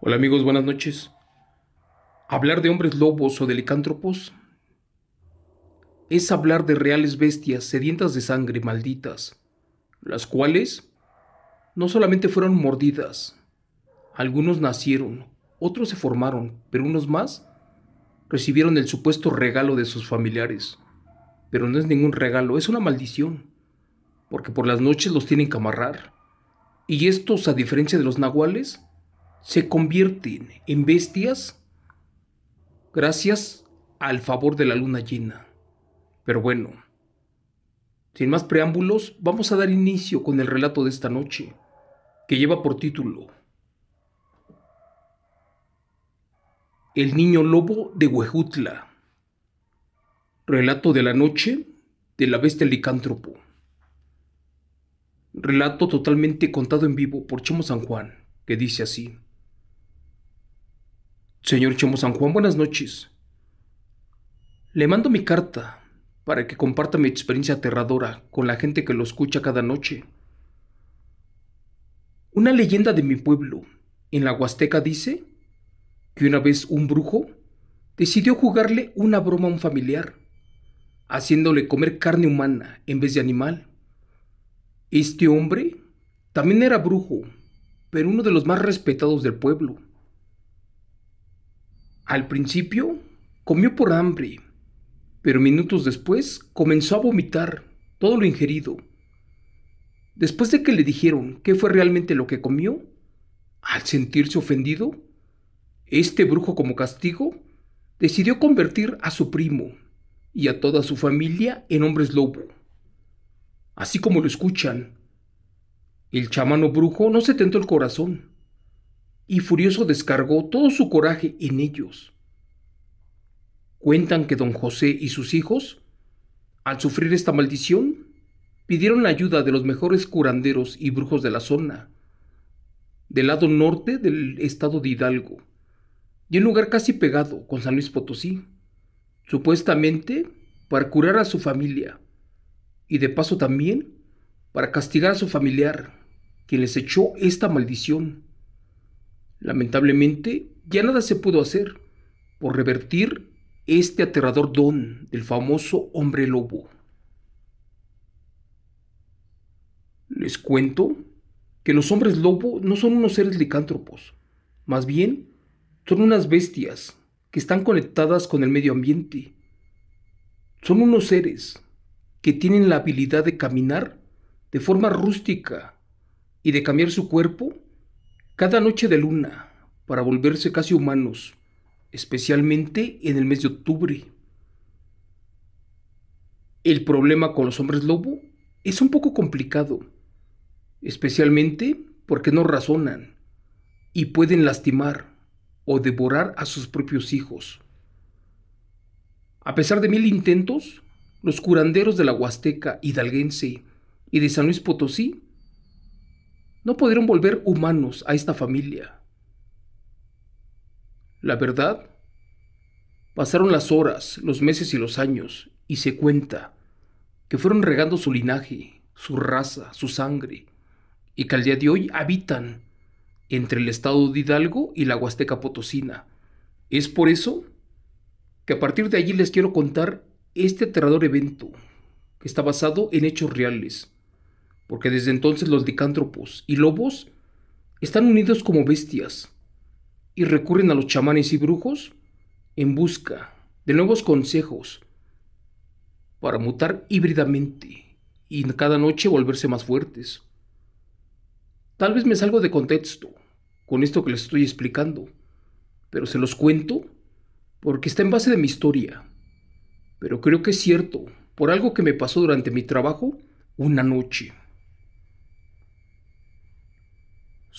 Hola amigos, buenas noches. Hablar de hombres lobos o de licántropos es hablar de reales bestias sedientas de sangre malditas, las cuales no solamente fueron mordidas, algunos nacieron, otros se formaron, pero unos más recibieron el supuesto regalo de sus familiares. Pero no es ningún regalo, es una maldición, porque por las noches los tienen que amarrar. Y estos, a diferencia de los nahuales, se convierten en bestias gracias al favor de la luna llena. Pero bueno, sin más preámbulos, vamos a dar inicio con el relato de esta noche, que lleva por título El niño lobo de Huejutla. Relato de la noche de la bestia licántropo. Relato totalmente contado en vivo por Chomo San Juan, que dice así. Señor Chemo San Juan, buenas noches. Le mando mi carta para que comparta mi experiencia aterradora con la gente que lo escucha cada noche. Una leyenda de mi pueblo, en la Huasteca, dice que una vez un brujo decidió jugarle una broma a un familiar, haciéndole comer carne humana en vez de animal. Este hombre también era brujo, pero uno de los más respetados del pueblo. Al principio comió por hambre, pero minutos después comenzó a vomitar todo lo ingerido. Después de que le dijeron qué fue realmente lo que comió, al sentirse ofendido, este brujo como castigo decidió convertir a su primo y a toda su familia en hombres lobo. Así como lo escuchan, el chamano brujo no se tentó el corazón y furioso descargó todo su coraje en ellos. Cuentan que don José y sus hijos, al sufrir esta maldición, pidieron la ayuda de los mejores curanderos y brujos de la zona, del lado norte del estado de Hidalgo, y un lugar casi pegado con San Luis Potosí, supuestamente para curar a su familia, y de paso también para castigar a su familiar, quien les echó esta maldición Lamentablemente, ya nada se pudo hacer por revertir este aterrador don del famoso hombre lobo. Les cuento que los hombres lobo no son unos seres licántropos, más bien son unas bestias que están conectadas con el medio ambiente. Son unos seres que tienen la habilidad de caminar de forma rústica y de cambiar su cuerpo cada noche de luna para volverse casi humanos, especialmente en el mes de octubre. El problema con los hombres lobo es un poco complicado, especialmente porque no razonan y pueden lastimar o devorar a sus propios hijos. A pesar de mil intentos, los curanderos de la Huasteca hidalguense y de San Luis Potosí no pudieron volver humanos a esta familia. La verdad, pasaron las horas, los meses y los años, y se cuenta que fueron regando su linaje, su raza, su sangre, y que al día de hoy habitan entre el estado de Hidalgo y la Huasteca Potosina. Es por eso que a partir de allí les quiero contar este aterrador evento que está basado en hechos reales porque desde entonces los dicántropos y lobos están unidos como bestias y recurren a los chamanes y brujos en busca de nuevos consejos para mutar híbridamente y cada noche volverse más fuertes. Tal vez me salgo de contexto con esto que les estoy explicando, pero se los cuento porque está en base de mi historia. Pero creo que es cierto, por algo que me pasó durante mi trabajo una noche.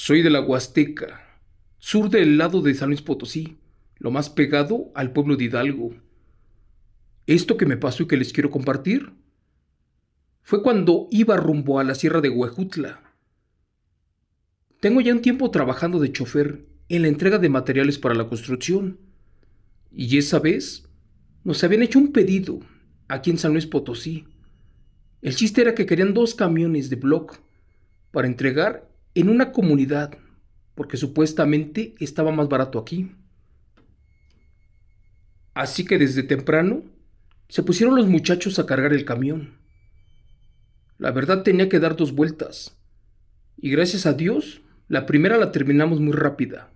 Soy de la Huasteca, sur del lado de San Luis Potosí, lo más pegado al pueblo de Hidalgo. Esto que me pasó y que les quiero compartir fue cuando iba rumbo a la sierra de Huejutla. Tengo ya un tiempo trabajando de chofer en la entrega de materiales para la construcción. Y esa vez nos habían hecho un pedido aquí en San Luis Potosí. El chiste era que querían dos camiones de bloc para entregar en una comunidad, porque supuestamente estaba más barato aquí. Así que desde temprano se pusieron los muchachos a cargar el camión. La verdad tenía que dar dos vueltas. Y gracias a Dios, la primera la terminamos muy rápida.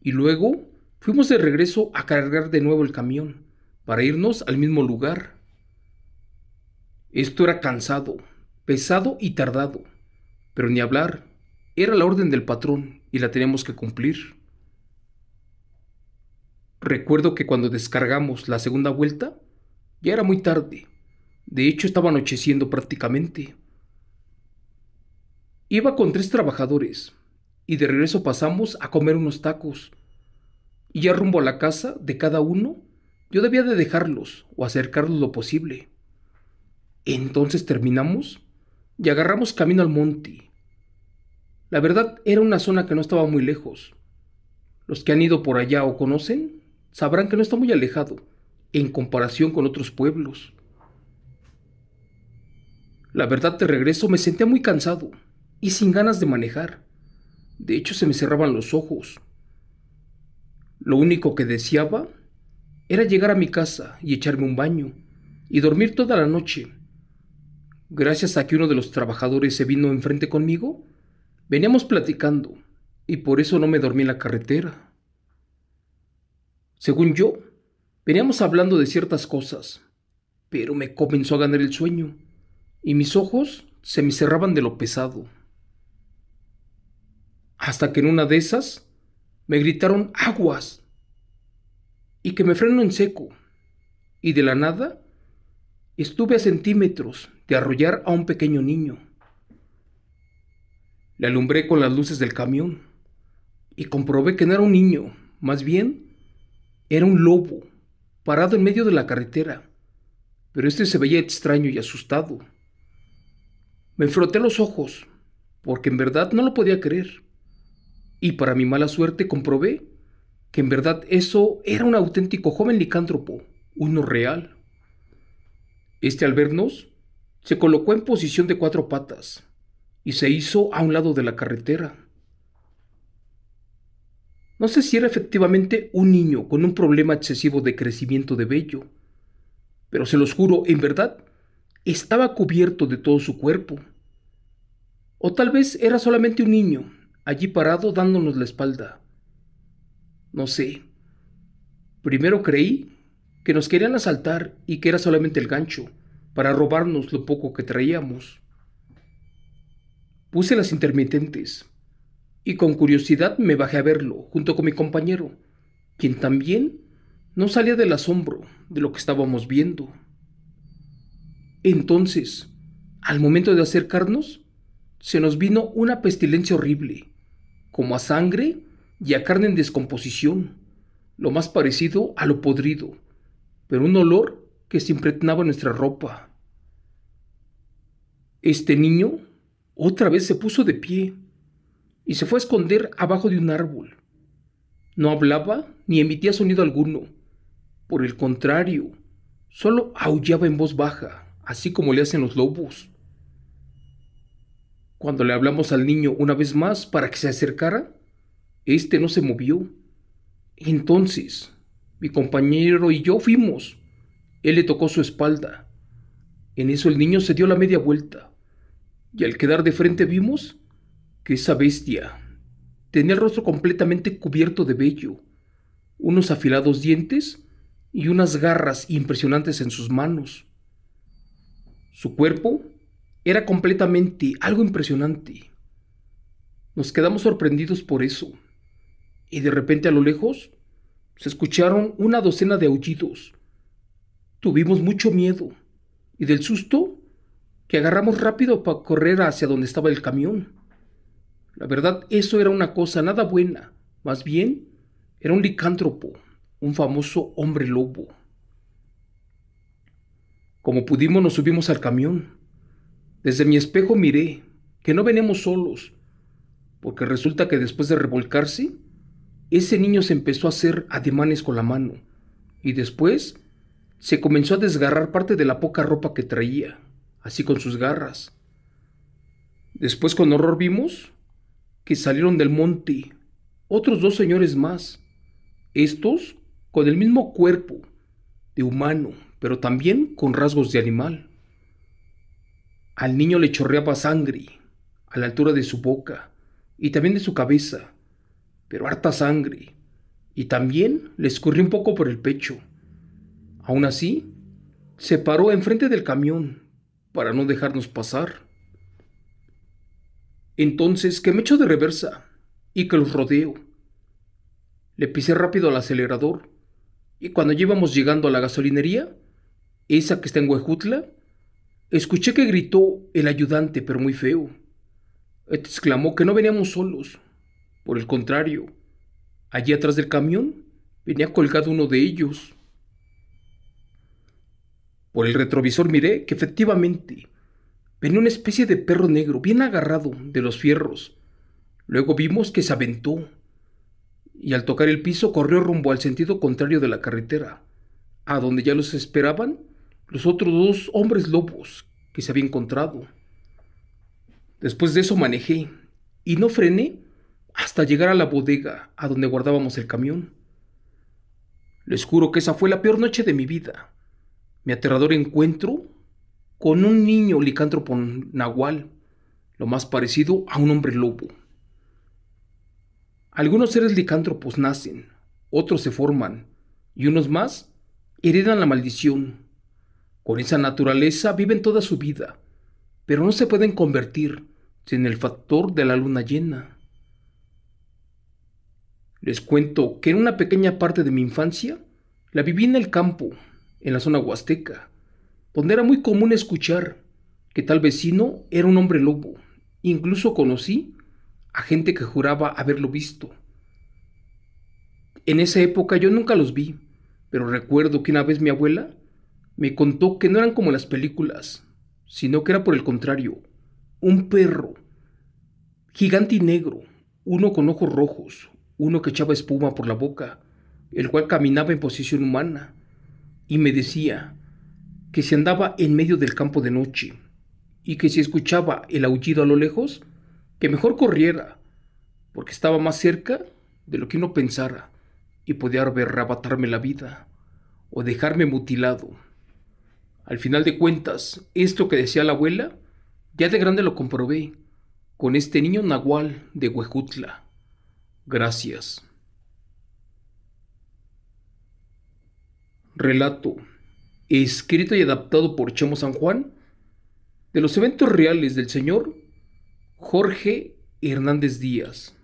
Y luego fuimos de regreso a cargar de nuevo el camión, para irnos al mismo lugar. Esto era cansado, pesado y tardado. Pero ni hablar, era la orden del patrón y la teníamos que cumplir. Recuerdo que cuando descargamos la segunda vuelta, ya era muy tarde. De hecho, estaba anocheciendo prácticamente. Iba con tres trabajadores y de regreso pasamos a comer unos tacos. Y ya rumbo a la casa de cada uno, yo debía de dejarlos o acercarlos lo posible. Entonces terminamos y agarramos camino al monte la verdad era una zona que no estaba muy lejos. Los que han ido por allá o conocen sabrán que no está muy alejado en comparación con otros pueblos. La verdad de regreso me sentía muy cansado y sin ganas de manejar. De hecho se me cerraban los ojos. Lo único que deseaba era llegar a mi casa y echarme un baño y dormir toda la noche. Gracias a que uno de los trabajadores se vino enfrente conmigo, Veníamos platicando y por eso no me dormí en la carretera. Según yo, veníamos hablando de ciertas cosas, pero me comenzó a ganar el sueño y mis ojos se me cerraban de lo pesado. Hasta que en una de esas me gritaron aguas y que me freno en seco y de la nada estuve a centímetros de arrollar a un pequeño niño. Le alumbré con las luces del camión y comprobé que no era un niño, más bien era un lobo, parado en medio de la carretera. Pero este se veía extraño y asustado. Me froté los ojos, porque en verdad no lo podía creer. Y para mi mala suerte comprobé que en verdad eso era un auténtico joven licántropo, uno real. Este al vernos se colocó en posición de cuatro patas, y se hizo a un lado de la carretera. No sé si era efectivamente un niño con un problema excesivo de crecimiento de vello, pero se los juro, en verdad, estaba cubierto de todo su cuerpo. O tal vez era solamente un niño, allí parado dándonos la espalda. No sé. Primero creí que nos querían asaltar y que era solamente el gancho, para robarnos lo poco que traíamos. Puse las intermitentes y con curiosidad me bajé a verlo junto con mi compañero, quien también no salía del asombro de lo que estábamos viendo. Entonces, al momento de acercarnos, se nos vino una pestilencia horrible, como a sangre y a carne en descomposición, lo más parecido a lo podrido, pero un olor que se impregnaba nuestra ropa. Este niño otra vez se puso de pie y se fue a esconder abajo de un árbol. No hablaba ni emitía sonido alguno. Por el contrario, solo aullaba en voz baja, así como le hacen los lobos. Cuando le hablamos al niño una vez más para que se acercara, éste no se movió. Entonces, mi compañero y yo fuimos. Él le tocó su espalda. En eso el niño se dio la media vuelta y al quedar de frente vimos que esa bestia tenía el rostro completamente cubierto de vello, unos afilados dientes y unas garras impresionantes en sus manos. Su cuerpo era completamente algo impresionante. Nos quedamos sorprendidos por eso, y de repente a lo lejos se escucharon una docena de aullidos. Tuvimos mucho miedo, y del susto que agarramos rápido para correr hacia donde estaba el camión. La verdad, eso era una cosa nada buena. Más bien, era un licántropo, un famoso hombre lobo. Como pudimos nos subimos al camión. Desde mi espejo miré que no veníamos solos, porque resulta que después de revolcarse, ese niño se empezó a hacer ademanes con la mano y después se comenzó a desgarrar parte de la poca ropa que traía así con sus garras. Después con horror vimos que salieron del monte otros dos señores más, estos con el mismo cuerpo de humano, pero también con rasgos de animal. Al niño le chorreaba sangre a la altura de su boca y también de su cabeza, pero harta sangre, y también le escurrió un poco por el pecho. Aún así, se paró enfrente del camión para no dejarnos pasar. Entonces que me echo de reversa y que los rodeo. Le pisé rápido al acelerador y cuando íbamos llegando a la gasolinería, esa que está en Huejutla, escuché que gritó el ayudante pero muy feo. Exclamó que no veníamos solos. Por el contrario, allí atrás del camión venía colgado uno de ellos. Por el retrovisor miré que efectivamente venía una especie de perro negro bien agarrado de los fierros. Luego vimos que se aventó y al tocar el piso corrió rumbo al sentido contrario de la carretera, a donde ya los esperaban los otros dos hombres lobos que se había encontrado. Después de eso manejé y no frené hasta llegar a la bodega a donde guardábamos el camión. Les juro que esa fue la peor noche de mi vida mi aterrador encuentro con un niño licántropo nahual, lo más parecido a un hombre lobo. Algunos seres licántropos nacen, otros se forman y unos más heredan la maldición. Con esa naturaleza viven toda su vida, pero no se pueden convertir sin el factor de la luna llena. Les cuento que en una pequeña parte de mi infancia la viví en el campo, en la zona huasteca, donde era muy común escuchar que tal vecino era un hombre lobo. Incluso conocí a gente que juraba haberlo visto. En esa época yo nunca los vi, pero recuerdo que una vez mi abuela me contó que no eran como las películas, sino que era por el contrario, un perro, gigante y negro, uno con ojos rojos, uno que echaba espuma por la boca, el cual caminaba en posición humana, y me decía que si andaba en medio del campo de noche y que si escuchaba el aullido a lo lejos, que mejor corriera, porque estaba más cerca de lo que uno pensara y podía arrebatarme la vida o dejarme mutilado. Al final de cuentas, esto que decía la abuela, ya de grande lo comprobé con este niño nahual de Huejutla. Gracias. relato, escrito y adaptado por Chemo San Juan, de los eventos reales del señor Jorge Hernández Díaz.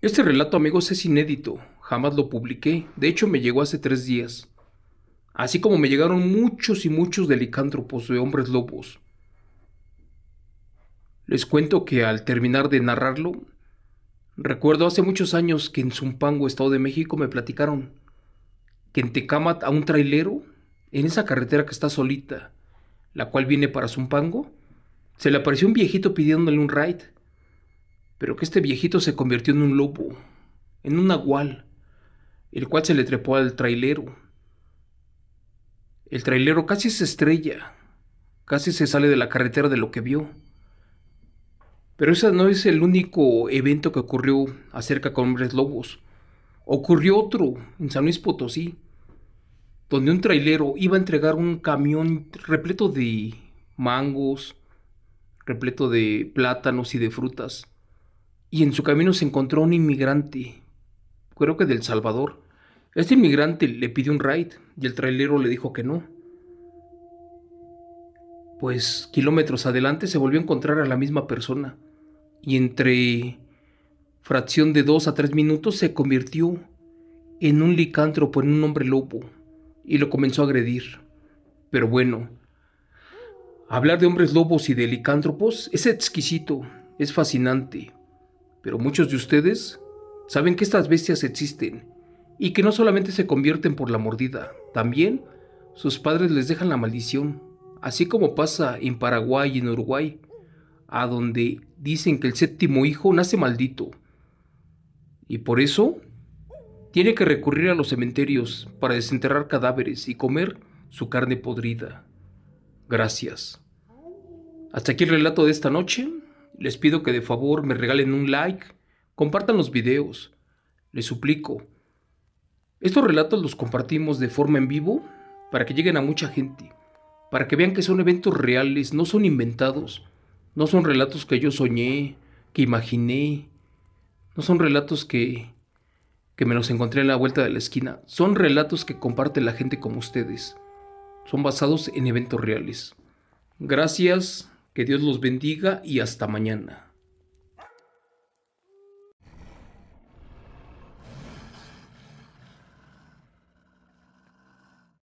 Este relato, amigos, es inédito, jamás lo publiqué, de hecho me llegó hace tres días, así como me llegaron muchos y muchos delicántropos de hombres lobos. Les cuento que al terminar de narrarlo, Recuerdo hace muchos años que en Zumpango, Estado de México, me platicaron que en Tecamat a un trailero, en esa carretera que está solita, la cual viene para Zumpango, se le apareció un viejito pidiéndole un ride, pero que este viejito se convirtió en un lobo, en un nahual, el cual se le trepó al trailero. El trailero casi se estrella, casi se sale de la carretera de lo que vio pero ese no es el único evento que ocurrió acerca con hombres lobos. Ocurrió otro en San Luis Potosí, donde un trailero iba a entregar un camión repleto de mangos, repleto de plátanos y de frutas. Y en su camino se encontró un inmigrante, creo que del Salvador. Este inmigrante le pidió un raid y el trailero le dijo que no pues kilómetros adelante se volvió a encontrar a la misma persona y entre fracción de dos a tres minutos se convirtió en un licántropo, en un hombre lobo, y lo comenzó a agredir. Pero bueno, hablar de hombres lobos y de licántropos es exquisito, es fascinante, pero muchos de ustedes saben que estas bestias existen y que no solamente se convierten por la mordida, también sus padres les dejan la maldición así como pasa en Paraguay y en Uruguay, a donde dicen que el séptimo hijo nace maldito. Y por eso tiene que recurrir a los cementerios para desenterrar cadáveres y comer su carne podrida. Gracias. Hasta aquí el relato de esta noche. Les pido que de favor me regalen un like, compartan los videos. Les suplico. Estos relatos los compartimos de forma en vivo para que lleguen a mucha gente para que vean que son eventos reales, no son inventados, no son relatos que yo soñé, que imaginé, no son relatos que, que me los encontré en la vuelta de la esquina, son relatos que comparte la gente como ustedes, son basados en eventos reales. Gracias, que Dios los bendiga y hasta mañana.